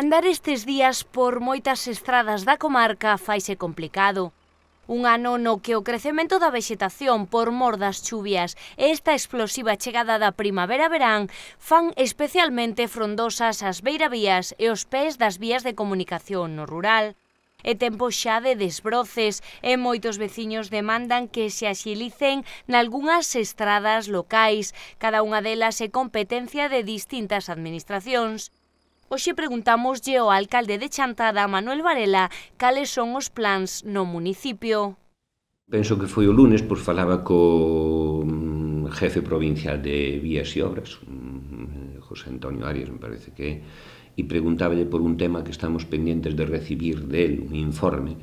Andar estes días por moitas estradas da comarca faise complicado. Un ano no que o crecemento da vexetación por mor das chuvias e esta explosiva chegada da primavera-verán fan especialmente frondosas as beiravías e os pés das vías de comunicación no rural. É tempo xa de desbroces e moitos veciños demandan que se axilicen nalgúnas estradas locais. Cada unha delas é competencia de distintas administracións. Oxe preguntámoslle ao alcalde de Chantada, Manuel Varela, cales son os plans no municipio. Penso que foi o lunes, pois falaba co mm, jefe provincial de Vías e Obras, mm, José Antonio Arias, me parece que e preguntáballe por un tema que estamos pendientes de recibir del, un informe,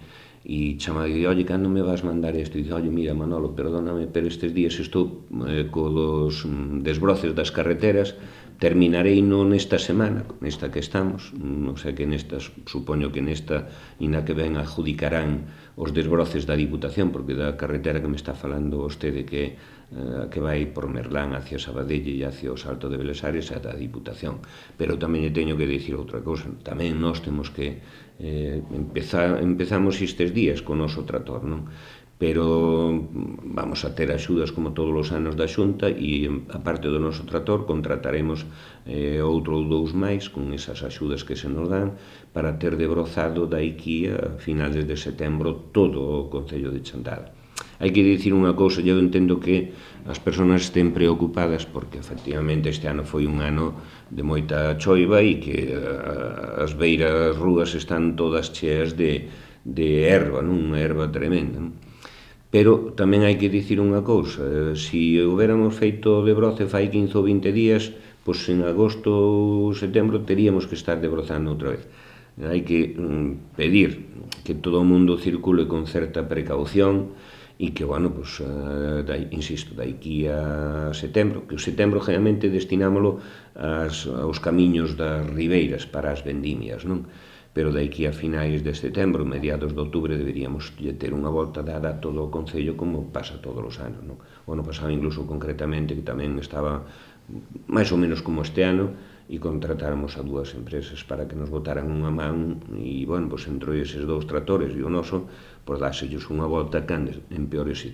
e chamalle, oye, cando me vas mandar isto? E dice, oye, mira, Manolo, perdóname, pero estes días estou eh, co dos mm, desbroces das carreteras terminarei non nesta semana, nesta que estamos, non sei que nesta, supoño que nesta e na que ven adjudicarán os desbroces da Diputación, porque da carretera que me está falando vostede que eh, que vai por Merlán hacia Sabadelle e hacia o Salto de Belesares a da Diputación. Pero tamén lle teño que dicir outra cousa, tamén nós temos que eh, empezar, empezamos estes días con o noso trator, non? pero vamos a ter axudas como todos os anos da Xunta e a parte do noso trator contrataremos eh, outro ou dous máis con esas axudas que se nos dan para ter debrozado da aquí a finales de setembro todo o Concello de Chantada. Hai que dicir unha cousa, eu entendo que as persoas estén preocupadas porque efectivamente este ano foi un ano de moita choiva e que uh, as beiras rúas están todas cheas de, de erva, non? unha erva tremenda. Non? Pero tamén hai que dicir unha cousa, se si houbéramos feito de broce fai 15 ou 20 días, pois en agosto ou setembro teríamos que estar de brozando outra vez. Hai que mm, pedir que todo o mundo circule con certa precaución, e que, bueno, pues, eh, da, insisto, da aquí a setembro, que o setembro generalmente destinámolo as, aos camiños das ribeiras para as vendimias, non? pero de aquí a finais de setembro, mediados de outubro, deberíamos ter unha volta dada a todo o Concello como pasa todos os anos. Non? O ano pasado, incluso concretamente, que tamén estaba máis ou menos como este ano, e contratáramos a dúas empresas para que nos botaran unha man e, bueno, pois entrou eses dous tratores e o noso por pois dáselles unha volta cando en peores eh,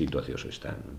situacións están. Non?